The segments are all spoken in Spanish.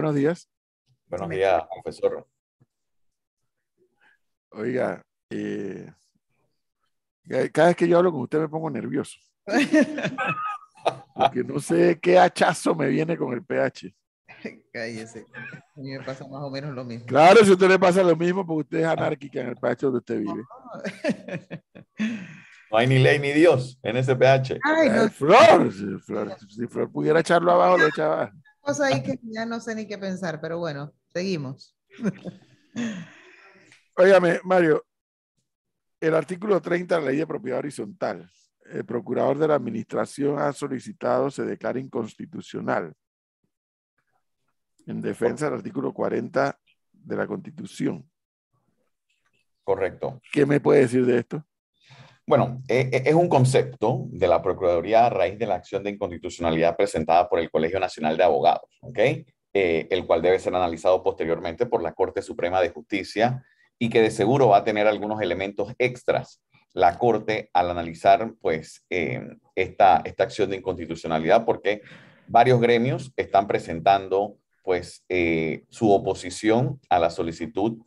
Buenos días. Buenos días, profesor. Oiga, eh, cada vez que yo hablo con usted me pongo nervioso. Porque no sé qué hachazo me viene con el pH. Cállese. A mí me pasa más o menos lo mismo. Claro, si a usted le pasa lo mismo, porque usted es anárquica en el pH donde usted vive. No hay ni ley ni Dios en ese pH. Eh, Flor, si Flor, pudiera echarlo abajo, lo echaba abajo. Cosa ahí que ya no sé ni qué pensar, pero bueno, seguimos. Óigame, Mario, el artículo 30 de la ley de propiedad horizontal, el procurador de la administración ha solicitado se declare inconstitucional en defensa del artículo 40 de la constitución. Correcto. ¿Qué me puede decir de esto? Bueno, e, e, es un concepto de la Procuraduría a raíz de la acción de inconstitucionalidad presentada por el Colegio Nacional de Abogados, ¿ok? Eh, el cual debe ser analizado posteriormente por la Corte Suprema de Justicia y que de seguro va a tener algunos elementos extras la Corte al analizar pues eh, esta, esta acción de inconstitucionalidad porque varios gremios están presentando pues eh, su oposición a la solicitud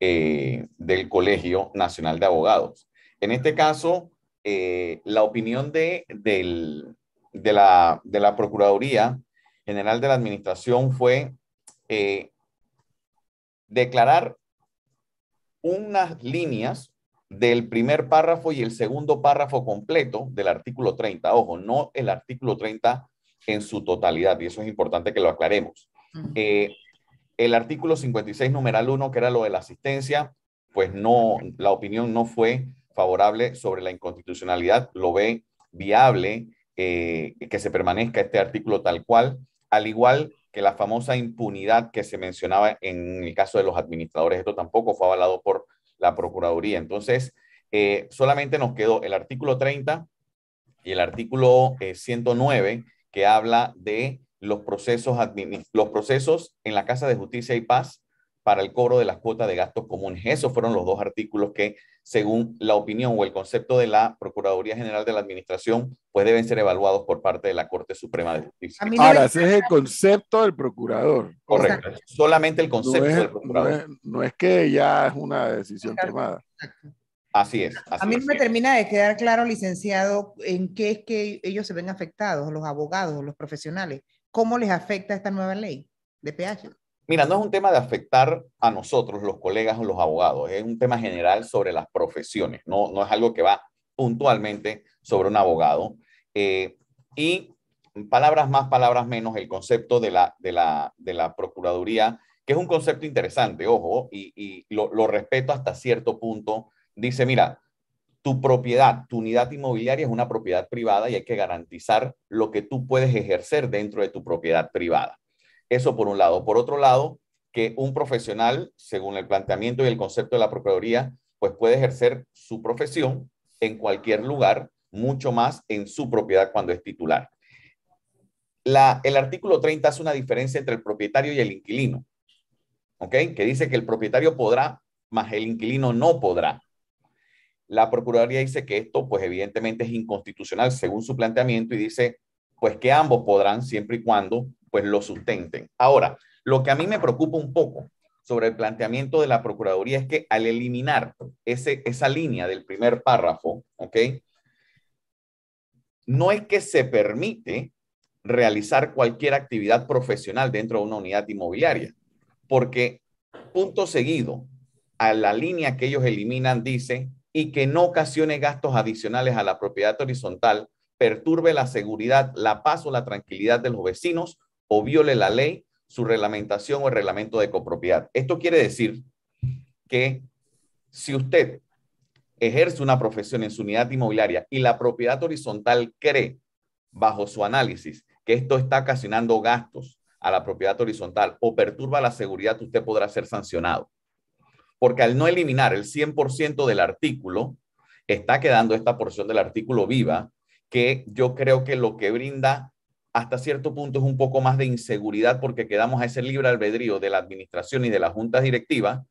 del Colegio Nacional de Abogados. En este caso, eh, la opinión de, de, la, Procuraduría General de la Administración fue eh, declarar unas líneas del primer párrafo y el segundo párrafo completo del artículo 30. Ojo, no el artículo 30 en su totalidad, y eso es importante que lo aclaremos. Eh, el artículo 56, numeral 1, que era lo de la asistencia, pues no, la opinión no fue favorable sobre la inconstitucionalidad, lo ve viable eh, que se permanezca este artículo tal cual, al igual que la famosa impunidad que se mencionaba en el caso de los administradores. Esto tampoco fue avalado por la Procuraduría. Entonces, eh, solamente nos quedó el artículo 30 y el artículo 109 eh, que habla de los procesos, los procesos en la Casa de Justicia y Paz para el cobro de las cuotas de gastos comunes. Esos fueron los dos artículos que, según la opinión o el concepto de la Procuraduría General de la Administración, pues deben ser evaluados por parte de la Corte Suprema de Justicia. Ahora, ese es el concepto del procurador. Correcto, solamente el concepto del procurador. No es, que ya es una decisión tomada. Así es. a mí no me termina de quedar claro, licenciado, en qué es que ellos se ven afectados, los abogados, los profesionales. ¿Cómo les afecta esta nueva ley de peaje? Mira, no es un tema de afectar a nosotros, los colegas o los abogados, es un tema general sobre las profesiones, no, no es algo que va puntualmente sobre un abogado. Eh, y palabras más, palabras menos, el concepto de la, de la, de la Procuraduría, que es un concepto interesante, ojo, y, lo respeto hasta cierto punto, dice, mira, tu propiedad, tu unidad inmobiliaria es una propiedad privada y hay que garantizar lo que tú puedes ejercer dentro de tu propiedad privada. Eso por un lado. Por otro lado, que un profesional, según el planteamiento y el concepto de la Procuraduría, pues puede ejercer su profesión en cualquier lugar, mucho más en su propiedad cuando es titular. La, el artículo 30 hace una diferencia entre el propietario y el inquilino, ¿ok? Que dice que el propietario podrá, más el inquilino no podrá. La Procuraduría dice que esto, pues evidentemente es inconstitucional según su planteamiento y dice pues que ambos podrán siempre y cuando pues lo sustenten. Ahora, lo que a mí me preocupa un poco sobre el planteamiento de la Procuraduría es que al eliminar ese, esa línea del primer párrafo, ¿ok? No es que se permite realizar cualquier actividad profesional dentro de una unidad inmobiliaria, porque punto seguido a la línea que ellos eliminan dice y que no ocasione gastos adicionales a la propiedad horizontal perturbe la seguridad, la paz o la tranquilidad de los vecinos o viole la ley, su reglamentación o el reglamento de copropiedad. Esto quiere decir que si usted ejerce una profesión en su unidad inmobiliaria y la propiedad horizontal cree, bajo su análisis, que esto está ocasionando gastos a la propiedad horizontal o perturba la seguridad, usted podrá ser sancionado. Porque al no eliminar el 100% del artículo, está quedando esta porción del artículo viva que yo creo que lo que brinda hasta cierto punto es un poco más de inseguridad porque quedamos a ese libre albedrío de la administración y de la junta directiva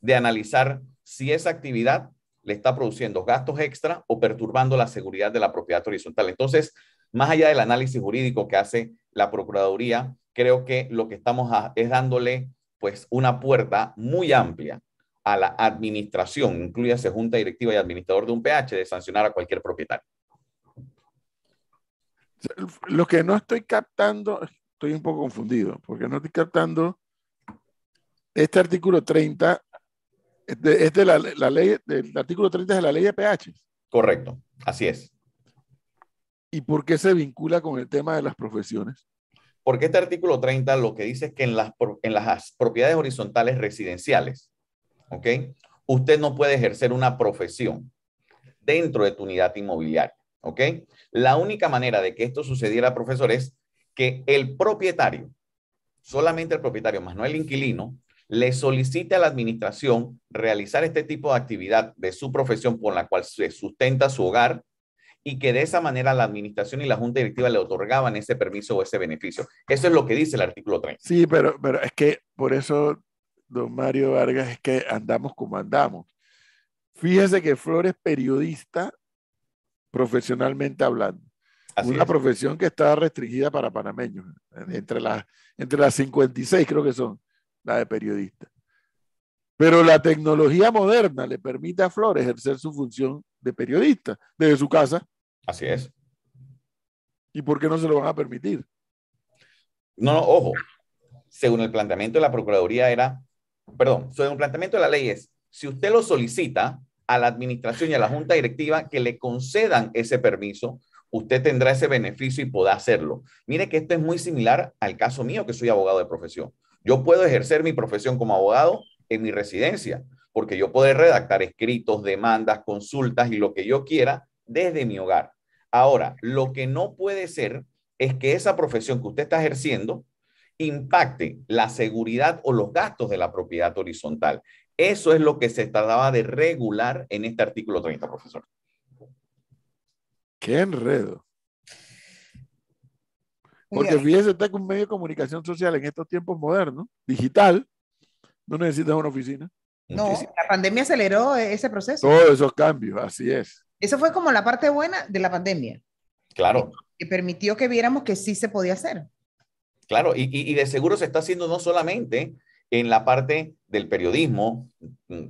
de analizar si esa actividad le está produciendo gastos extra o perturbando la seguridad de la propiedad horizontal. Entonces, más allá del análisis jurídico que hace la Procuraduría, creo que lo que estamos es dándole pues una puerta muy amplia a la administración, incluyase junta directiva y administrador de un PH, de sancionar a cualquier propietario. Lo que no estoy captando, estoy un poco confundido, porque no estoy captando este artículo 30, es la, ley, del artículo 30 es de la ley de PH. Correcto, así es. ¿Y por qué se vincula con el tema de las profesiones? Porque este artículo 30 lo que dice es que en las, en las propiedades horizontales residenciales, ¿ok? Usted no puede ejercer una profesión dentro de tu unidad inmobiliaria. ¿Ok? La única manera de que esto sucediera, profesor, es que el propietario, solamente el propietario, más no el inquilino, le solicite a la administración realizar este tipo de actividad de su profesión por la cual se sustenta su hogar y que de esa manera la administración y la junta directiva le otorgaban ese permiso o ese beneficio. Eso es lo que dice el artículo 3 Sí, pero, pero es que por eso, don Mario Vargas, es que andamos como andamos. Fíjese que Flores, periodista, profesionalmente hablando. una profesión que está restringida para panameños, entre las, entre las 56 creo que son, la de periodista. Pero la tecnología moderna le permite a Flor ejercer su función de periodista desde su casa. Así es. ¿Y por qué no se lo van a permitir? No, no, ojo. Según el planteamiento de la Procuraduría era, perdón, según el planteamiento de la ley es, si usted lo solicita, a la administración y a la junta directiva que le concedan ese permiso, usted tendrá ese beneficio y podrá hacerlo. Mire que esto es muy similar al caso mío, que soy abogado de profesión. Yo puedo ejercer mi profesión como abogado en mi residencia, porque yo puedo redactar escritos, demandas, consultas y lo que yo quiera desde mi hogar. Ahora, lo que no puede ser es que esa profesión que usted está ejerciendo impacte la seguridad o los gastos de la propiedad horizontal. Eso es lo que se trataba de regular en este artículo 30, profesor. Qué enredo. Porque fíjese está que un medio de comunicación social en estos tiempos modernos, digital, no necesitas una oficina. No, la pandemia aceleró ese proceso. Todos esos cambios, así es. Eso fue como la parte buena de la pandemia. Claro. Que permitió que viéramos que sí se podía hacer. Claro, y, y, y de seguro se está haciendo no solamente en la parte del periodismo,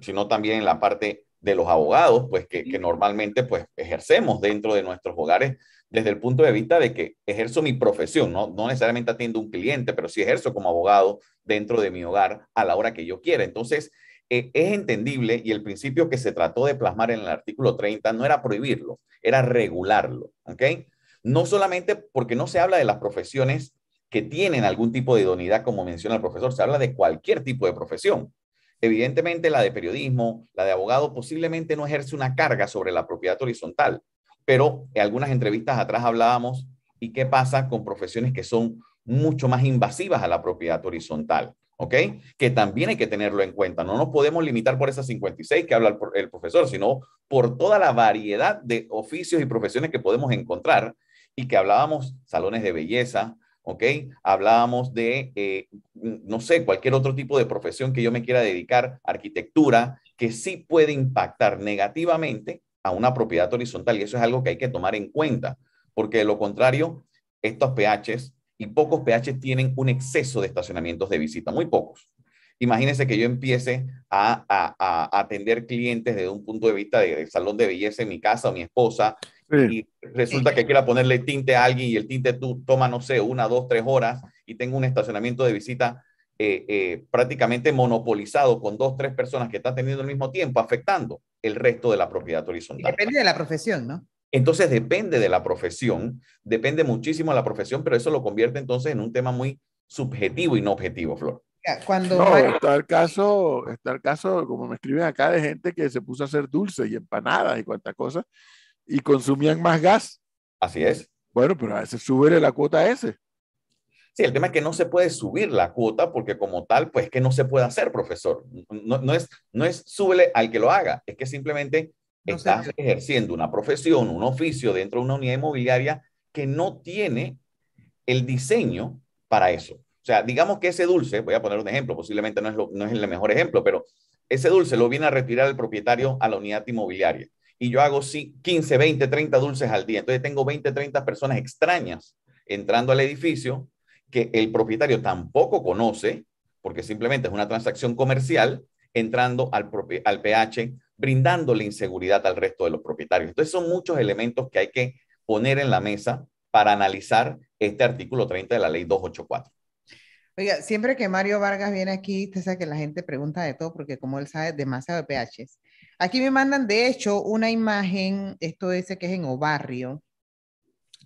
sino también en la parte de los abogados, pues que, normalmente pues ejercemos dentro de nuestros hogares desde el punto de vista de que ejerzo mi profesión, no, no necesariamente atiendo un cliente, pero sí ejerzo como abogado dentro de mi hogar a la hora que yo quiera. Entonces, e, es entendible y el principio que se trató de plasmar en el artículo 30 no era prohibirlo, era regularlo, ¿ok? No solamente porque no se habla de las profesiones que tienen algún tipo de idoneidad, como menciona el profesor, se habla de cualquier tipo de profesión. Evidentemente, la de periodismo, la de abogado, posiblemente no ejerce una carga sobre la propiedad horizontal, pero en algunas entrevistas atrás hablábamos, ¿y qué pasa con profesiones que son mucho más invasivas a la propiedad horizontal? ¿Ok? Que también hay que tenerlo en cuenta. No nos podemos limitar por esas 56 que habla el, el profesor, sino por toda la variedad de oficios y profesiones que podemos encontrar y que hablábamos, salones de belleza, ¿ok? Hablábamos de, eh, no sé, cualquier otro tipo de profesión que yo me quiera dedicar, arquitectura, que sí puede impactar negativamente a una propiedad horizontal y eso es algo que hay que tomar en cuenta, porque de lo contrario, estos PHs y pocos PHs tienen un exceso de estacionamientos de visita, muy pocos. Imagínense que yo empiece a, atender clientes desde un punto de vista del salón de belleza en mi casa o mi esposa y resulta que quiera ponerle tinte a alguien y el tinte tú toma, no sé, una, dos, tres horas y tengo un estacionamiento de visita eh, eh, prácticamente monopolizado con dos, tres personas que están teniendo el mismo tiempo, afectando el resto de la propiedad horizontal. depende de la profesión, ¿no? Entonces depende de la profesión, depende muchísimo de la profesión, pero eso lo convierte entonces en un tema muy subjetivo y no objetivo, Flor. Cuando no, está el caso, está el caso, como me escriben acá, de gente que se puso a hacer dulces y empanadas y cuantas cosas, y consumían más gas. Así es. Bueno, pero a veces sube la cuota ese. Sí, el tema es que no se puede subir la cuota porque como tal, pues que no se puede hacer, profesor. No, es, no es súbele al que lo haga, es que simplemente estás ejerciendo una profesión, un oficio dentro de una unidad inmobiliaria que no tiene el diseño para eso. O sea, digamos que ese dulce, voy a poner un ejemplo, posiblemente no no es el mejor ejemplo, pero ese dulce lo viene a retirar el propietario a la unidad inmobiliaria y yo hago 15, 20, 30 dulces al día. Entonces tengo 20, 30 personas extrañas entrando al edificio que el propietario tampoco conoce, porque simplemente es una transacción comercial, entrando al, al PH, la inseguridad al resto de los propietarios. Entonces son muchos elementos que hay que poner en la mesa para analizar este artículo 30 de la ley 284. Oiga, siempre que Mario Vargas viene aquí, usted sabe que la gente pregunta de todo, porque como él sabe demasiado de PHs. Aquí me mandan, de hecho, una imagen, esto dice que es en Barrio,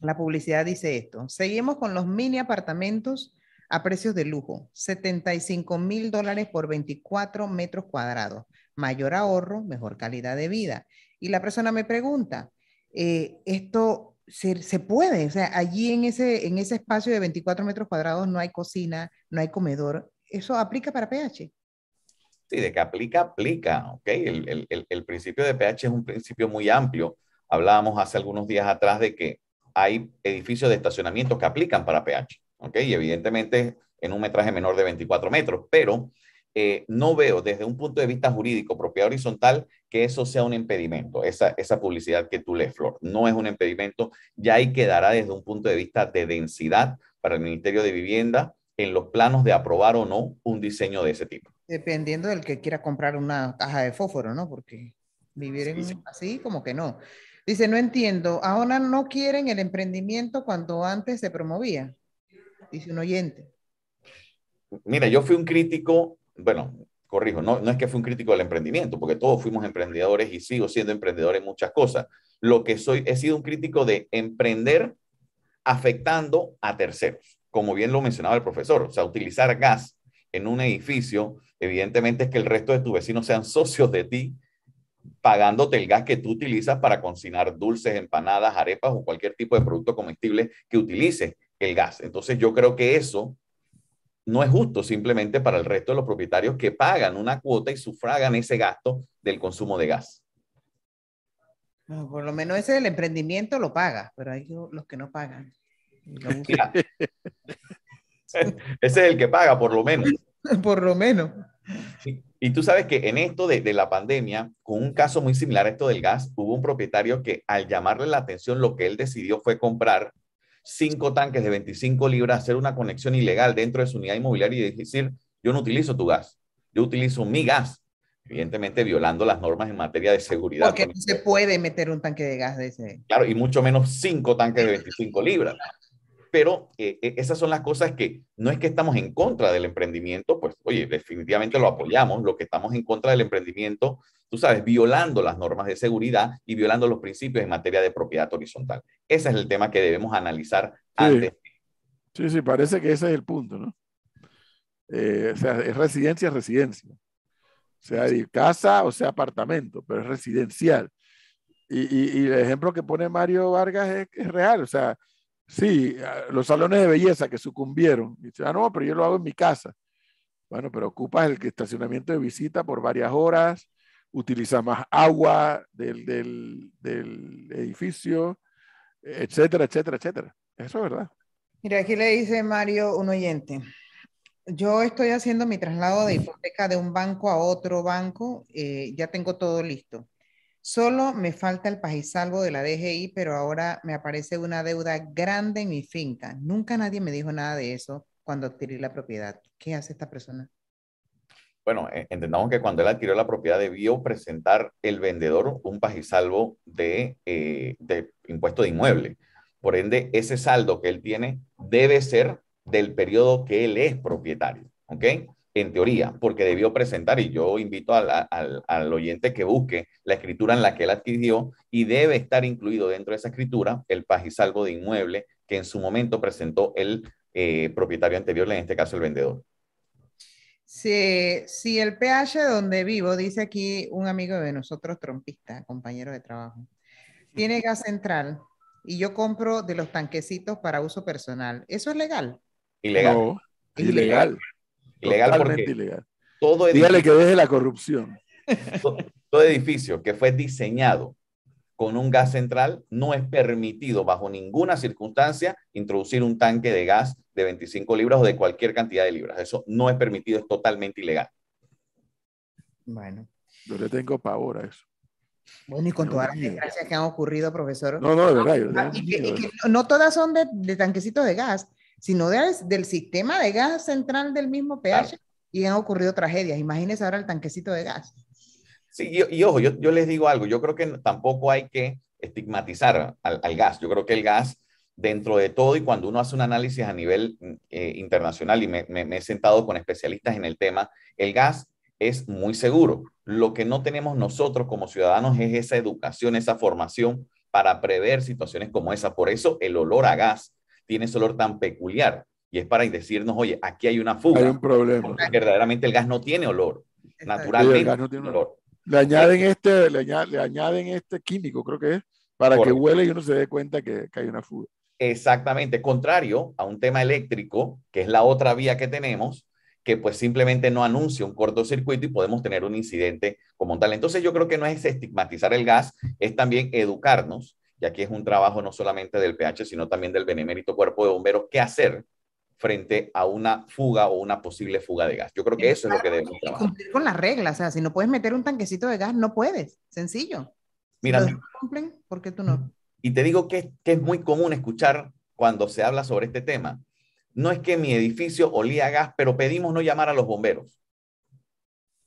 La publicidad dice esto. Seguimos con los mini apartamentos a precios de lujo, 75 mil dólares por 24 metros cuadrados. Mayor ahorro, mejor calidad de vida. Y la persona me pregunta, eh, ¿esto se, puede? O sea, allí en ese, en ese espacio de 24 metros cuadrados no hay cocina, no hay comedor. ¿Eso aplica para PH? y de que aplica, aplica, ¿ok? El, principio de pH es un principio muy amplio. Hablábamos hace algunos días atrás de que hay edificios de estacionamiento que aplican para pH, ¿ok? Y evidentemente en un metraje menor de 24 metros, pero eh, no veo desde un punto de vista jurídico, propiedad horizontal, que eso sea un impedimento, esa, esa publicidad que tú lees, Flor, no es un impedimento, ya ahí quedará desde un punto de vista de densidad para el Ministerio de Vivienda en los planos de aprobar o no un diseño de ese tipo. Dependiendo del que quiera comprar una caja de fósforo, ¿no? Porque vivir así como que no. Dice, no entiendo, ahora no quieren el emprendimiento cuando antes se promovía, dice un oyente. Mira, yo fui un crítico, bueno, corrijo, no, no es que fui un crítico del emprendimiento, porque todos fuimos emprendedores y sigo siendo emprendedor en muchas cosas. Lo que soy, he sido un crítico de emprender afectando a terceros, como bien lo mencionaba el profesor, o sea, utilizar gas en un edificio Evidentemente es que el resto de tus vecinos sean socios de ti, pagándote el gas que tú utilizas para cocinar dulces, empanadas, arepas o cualquier tipo de producto comestible que utilice el gas. Entonces yo creo que eso no es justo simplemente para el resto de los propietarios que pagan una cuota y sufragan ese gasto del consumo de gas. por lo menos ese el emprendimiento lo paga, pero hay los que no pagan. ese es el que paga, por lo menos. por lo menos. Y tú sabes que en esto de, la pandemia, con un caso muy similar a esto del gas, hubo un propietario que al llamarle la atención, lo que él decidió fue comprar cinco tanques de 25 libras, hacer una conexión ilegal dentro de su unidad inmobiliaria y decir, yo no utilizo tu gas, yo utilizo mi gas, evidentemente violando las normas en materia de seguridad. Porque no se puede meter un tanque de gas de ese. Claro, y mucho menos cinco tanques de 25 libras pero eh, eh, esas son las cosas que no es que estamos en contra del emprendimiento, pues oye, definitivamente lo apoyamos, lo que estamos en contra del emprendimiento, tú sabes, violando las normas de seguridad y violando los principios en materia de propiedad horizontal. Ese es el tema que debemos analizar antes. Sí, sí, parece que ese es el punto, ¿no? Eh, o sea, es residencia, residencia. O sea, casa o sea apartamento, pero es residencial. Y, el ejemplo que pone Mario Vargas es real, o sea, Sí, ah, los salones de belleza que sucumbieron. Dice, ah, no, pero yo lo hago en mi casa. Bueno, pero ocupas el estacionamiento de visita por varias horas, utilizas más agua del, edificio, etcétera, etcétera, etcétera. Eso es verdad. Mira, aquí le dice Mario, un oyente. Yo estoy haciendo mi traslado de hipoteca de un banco a otro banco, eh, ya tengo todo listo. Solo me falta el pajisalvo de la DGI, pero ahora me aparece una deuda grande en mi finca. Nunca nadie me dijo nada de eso cuando adquirí la propiedad. ¿Qué hace esta persona? Bueno, eh, entendamos que cuando él adquirió la propiedad debió presentar el vendedor un pajisalvo de, eh, de impuesto de inmueble. Por ende, ese saldo que él tiene debe ser del periodo que él es propietario. ¿Ok? en teoría, porque debió presentar, y yo invito al, oyente que busque la escritura en la que él adquirió, y debe estar incluido dentro de esa escritura el salvo de inmueble que en su momento presentó el eh, propietario anterior, en este caso el vendedor. Si, el PH donde vivo, dice aquí un amigo de nosotros, trompista, compañero de trabajo, tiene gas central y yo compro de los tanquecitos para uso personal, ¿eso es legal? No, ilegal. ilegal. Ilegal Totalmente ilegal. Dígale que deje la corrupción. Todo, edificio que fue diseñado con un gas central no es permitido bajo ninguna circunstancia introducir un tanque de gas de 25 libras o de cualquier cantidad de libras. Eso no es permitido, es totalmente ilegal. Bueno. Yo le tengo pavor a eso. Bueno, y con todas las desgracias que han ocurrido, profesor. No, no, de verdad. Ah, no todas son de, de, tanquecitos de gas sino del sistema de gas central del mismo pH y han ocurrido tragedias. Imagínense ahora el tanquecito de gas. Sí, y, ojo, yo, les digo algo, yo creo que tampoco hay que estigmatizar al, gas. Yo creo que el gas, dentro de todo, y cuando uno hace un análisis a nivel mm, eh, internacional, y me he sentado con especialistas en el tema, el gas es muy seguro. Lo que no tenemos nosotros como ciudadanos es esa educación, esa formación para prever situaciones como esa. Por eso el olor a gas tiene ese olor tan peculiar. Y es para decirnos, oye, aquí hay una fuga. Hay un problema. Porque verdaderamente el gas no tiene olor. Naturalmente. no tiene olor. Le añaden, este, le, este químico, creo que es, para que huele y uno se dé cuenta que, que hay una fuga. Exactamente, contrario a un tema eléctrico, que es la otra vía que tenemos, que pues simplemente no anuncia un cortocircuito y podemos tener un incidente como tal. Entonces yo creo que no es estigmatizar el gas, es también educarnos y aquí es un trabajo no solamente del PH, sino también del benemérito cuerpo de bomberos, qué hacer frente a una fuga o una posible fuga de gas. Yo creo que eso es lo que debemos trabajar. Cumplir con las reglas, o sea, si no puedes meter un tanquecito de gas, no puedes, sencillo. Mira, cumplen, ¿por qué tú no? Y te digo que, que es muy común escuchar cuando se habla sobre este tema. No es que mi edificio olía a gas, pero pedimos no llamar a los bomberos.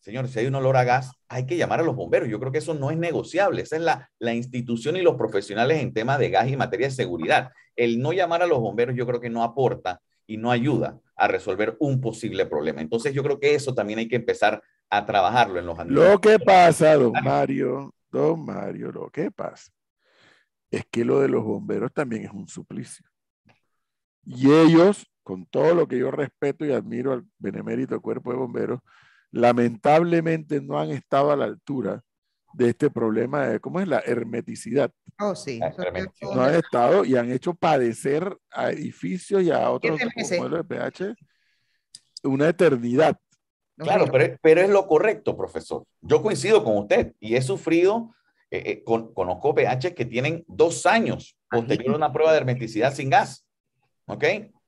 Señor, si hay un olor a gas, hay que llamar a los bomberos. Yo creo que eso no es negociable. Esa es la, la institución y los profesionales en tema de gas y materia de seguridad. El no llamar a los bomberos yo creo que no aporta y no ayuda a resolver un posible problema. Entonces yo creo que eso también hay que empezar a trabajarlo en los años. Lo que pasa, don Mario, don Mario, lo que pasa es que lo de los bomberos también es un suplicio. Y ellos, con todo lo que yo respeto y admiro al benemérito cuerpo de bomberos, lamentablemente no han estado a la altura de este problema de, ¿cómo es? La hermeticidad. Oh, sí. No han estado y han hecho padecer a edificios y a otros modelos de pH una eternidad. Claro, pero, es lo correcto, profesor. Yo coincido con usted y he sufrido, eh, eh, con, conozco pH que tienen dos años posterior a una prueba de hermeticidad sin gas. ¿Ok?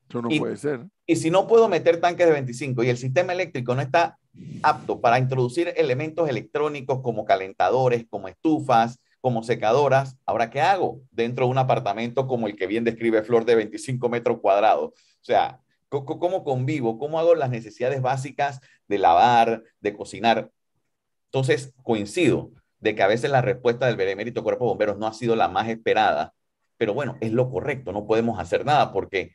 Eso no puede ser. Y si no puedo meter tanques de 25 y el sistema eléctrico no está apto para introducir elementos electrónicos como calentadores, como estufas, como secadoras, ¿ahora qué hago dentro de un apartamento como el que bien describe Flor de 25 metros cuadrados? O sea, ¿cómo convivo? ¿Cómo hago las necesidades básicas de lavar, de cocinar? Entonces, coincido de que a veces la respuesta del benemérito Cuerpo Bomberos no ha sido la más esperada, pero bueno, es lo correcto, no podemos hacer nada porque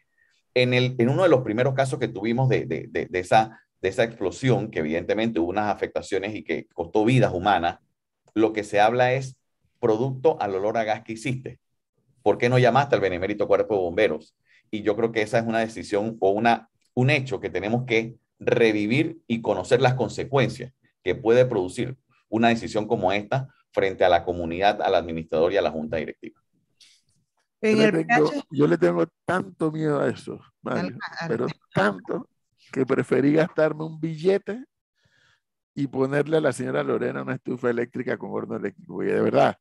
en, uno de los primeros casos que tuvimos de, esa, explosión, que evidentemente hubo unas afectaciones y que costó vidas humanas, lo que se habla es producto al olor a gas que hiciste. ¿Por qué no llamaste al Benemérito Cuerpo de Bomberos? Y yo creo que esa es una decisión o una, un hecho que tenemos que revivir y conocer las consecuencias que puede producir una decisión como esta frente a la comunidad, al administrador y a la junta directiva yo, le tengo, yo le tengo tanto miedo a eso, pero tanto que preferí gastarme un billete y ponerle a la señora Lorena una estufa eléctrica con horno eléctrico. Y de verdad,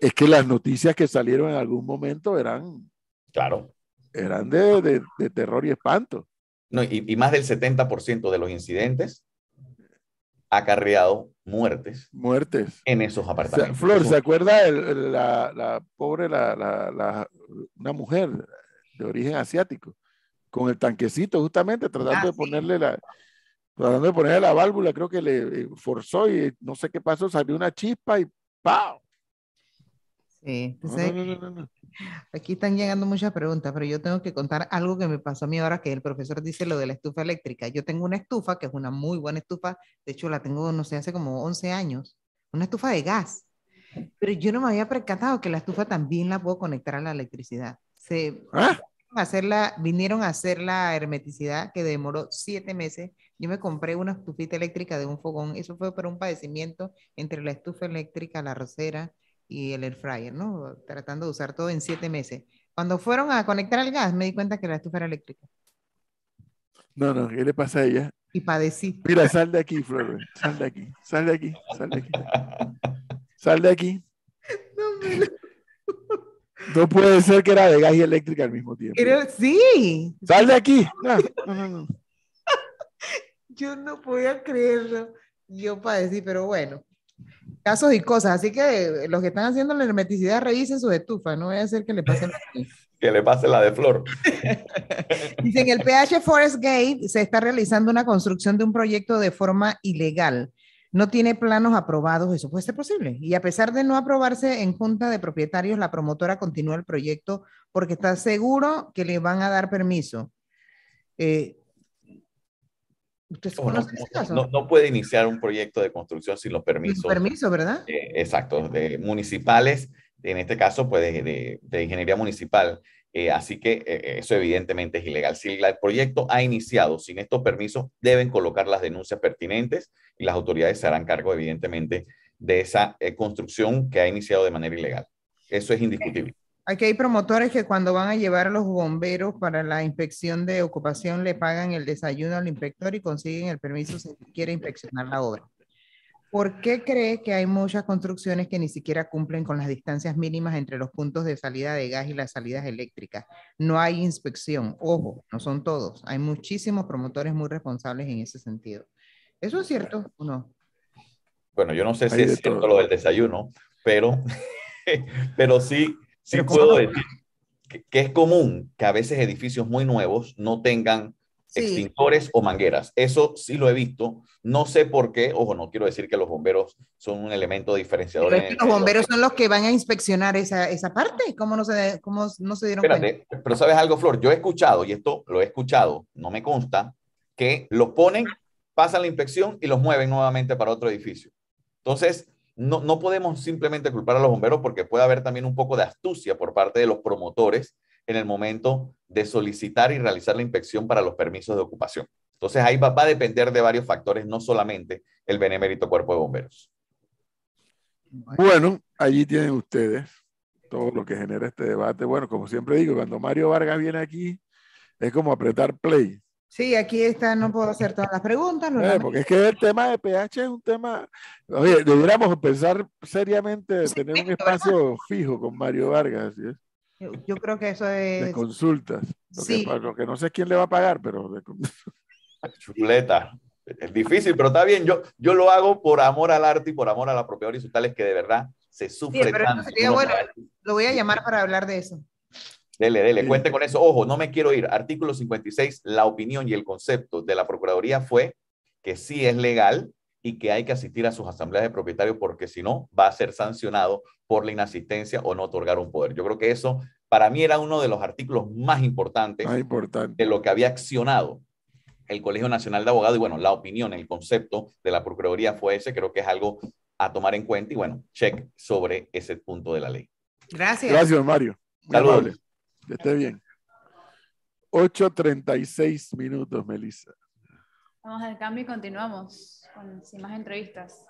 es que las noticias que salieron en algún momento eran. Claro. Eran de, de, terror y espanto. No, y, y, más del 70% de los incidentes acarreado muertes. Muertes. En esos apartamentos. Flor, ¿se acuerda la, la, pobre, la, la, una mujer de origen asiático, con el tanquecito justamente tratando de ah, ponerle la... Tratando de ponerle la válvula, creo que le eh, forzó y no sé qué pasó, salió una chispa y ¡pau! Pues aquí están llegando muchas preguntas, pero yo tengo que contar algo que me pasó a mí ahora que el profesor dice lo de la estufa eléctrica. Yo tengo una estufa que es una muy buena estufa, de hecho la tengo, no sé, hace como 11 años, una estufa de gas, pero yo no me había percatado que la estufa también la puedo conectar a la electricidad. Se, ¿Ah? hacerla, vinieron a hacer la hermeticidad que demoró siete meses. Yo me compré una estufita eléctrica de un fogón. Eso fue por un padecimiento entre la estufa eléctrica, la rosera y el air fryer, ¿no? Tratando de usar todo en siete meses. Cuando fueron a conectar al gas, me di cuenta que era estufa era eléctrica. No, no, ¿qué le pasa a ella? Y padecí. Mira, sal de aquí, Flor, sal de aquí, sal de aquí, sal de aquí. de aquí. No, puede ser que era de gas y eléctrica al mismo tiempo. Pero, sí. Sal de aquí. no, no, no. Yo no podía creerlo. Yo padecí, pero bueno casos y cosas. Así que eh, los que están haciendo la hermeticidad revisen su estufa no voy a hacer que le pase la de... que le pase la de flor. Dicen, el PH Forest Gate se está realizando una construcción de un proyecto de forma ilegal. No tiene planos aprobados, eso puede ser posible. Y a pesar de no aprobarse en junta de propietarios, la promotora continúa el proyecto porque está seguro que le van a dar permiso. Eh, ¿Usted pues, no, puede iniciar un proyecto de construcción sin los permisos. permiso, ¿verdad? exacto, de municipales, en este caso, pues de, ingeniería municipal. Eh, así que eh, eh, eso evidentemente es ilegal. Si el proyecto ha iniciado sin estos permisos, deben colocar las denuncias pertinentes y las autoridades se harán cargo, evidentemente, de esa construcción que ha iniciado de manera ilegal. Eso es indiscutible. Aquí hay promotores que cuando van a llevar a los bomberos para la inspección de ocupación le pagan el desayuno al inspector y consiguen el permiso si quiere inspeccionar la obra. ¿Por qué cree que hay muchas construcciones que ni siquiera cumplen con las distancias mínimas entre los puntos de salida de gas y las salidas eléctricas? No hay inspección. Ojo, no son todos. Hay muchísimos promotores muy responsables en ese sentido. ¿Eso es cierto o no? Bueno, yo no sé si es cierto lo del desayuno, pero, pero sí Sí puedo decir que, es común que a veces edificios muy nuevos no tengan extintores o mangueras. Eso sí lo he visto. No sé por qué, ojo, no quiero decir que los bomberos son un elemento diferenciador. Pero los bomberos son los que van a inspeccionar esa, esa parte. ¿Cómo no, se, cómo no se Espérate, Pero sabes algo, Flor, yo he escuchado, y esto lo he escuchado, no me consta, que los ponen, pasan la inspección y los mueven nuevamente para otro edificio. Entonces, no, podemos simplemente culpar a los bomberos porque puede haber también un poco de astucia por parte de los promotores en el momento de solicitar y realizar la inspección para los permisos de ocupación. Entonces ahí va, va a depender de varios factores, no solamente el benemérito cuerpo de bomberos. Bueno, allí tienen ustedes todo lo que genera este debate. Bueno, como siempre digo, cuando Mario Vargas viene aquí, es como apretar play. Sí, aquí está, no puedo hacer todas las preguntas. No eh, porque es que el tema de pH es un tema. Oye, deberíamos pensar seriamente de tener un espacio fijo con Mario Vargas. Yo, creo que eso es. De consultas. Lo, sí. que, no sé quién le va a pagar, pero. Chuleta. Es difícil, pero está bien. Yo, yo lo hago por amor al arte y por amor a la propiedad horizontal, es que de verdad se sufre. Pero tanto. Sería bueno. Lo voy a llamar para hablar de eso. Dele, dele, cuente eh, con eso. Ojo, no me quiero ir. Artículo 56, la opinión y el concepto de la Procuraduría fue que sí es legal y que hay que asistir a sus asambleas de propietarios porque si no va a ser sancionado por la inasistencia o no otorgar un poder. Yo creo que eso para mí era uno de los artículos más importantes de lo que había accionado el Colegio Nacional de Abogados y bueno, la opinión, el concepto de la Procuraduría fue ese, creo que es algo a tomar en cuenta y bueno, check sobre ese punto de la ley. Gracias. Gracias, Mario. Saludos. Que esté bien. 8.36 minutos, Melissa. Vamos al cambio y continuamos con más entrevistas.